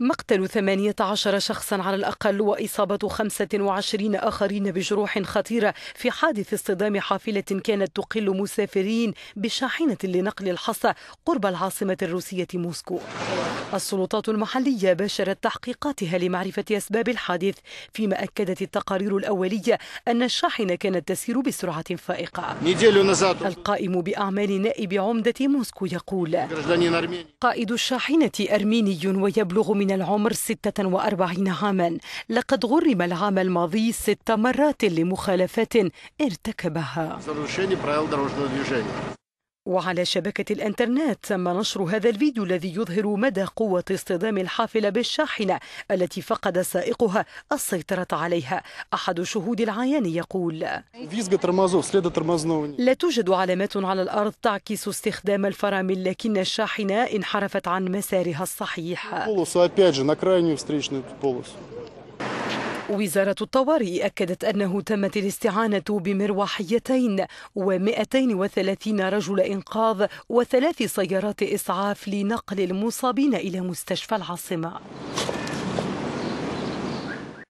مقتل 18 شخصا على الأقل وإصابة 25 آخرين بجروح خطيرة في حادث اصطدام حافلة كانت تقل مسافرين بشاحنة لنقل الحصى قرب العاصمة الروسية موسكو السلطات المحلية باشرت تحقيقاتها لمعرفة أسباب الحادث فيما أكدت التقارير الأولية أن الشاحنة كانت تسير بسرعة فائقة القائم بأعمال نائب عمدة موسكو يقول قائد الشاحنة أرميني ويبلغ من العمر 46 عاما لقد غرم العام الماضي ست مرات لمخالفات ارتكبها وعلى شبكة الإنترنت تم نشر هذا الفيديو الذي يظهر مدى قوة اصطدام الحافلة بالشاحنة التي فقد سائقها السيطرة عليها أحد شهود العيان يقول لا توجد علامات على الأرض تعكس استخدام الفرامل لكن الشاحنة انحرفت عن مسارها الصحيح وزارة الطوارئ أكدت أنه تمت الاستعانة بمروحيتين و230 رجل إنقاذ وثلاث سيارات إسعاف لنقل المصابين إلى مستشفى العاصمة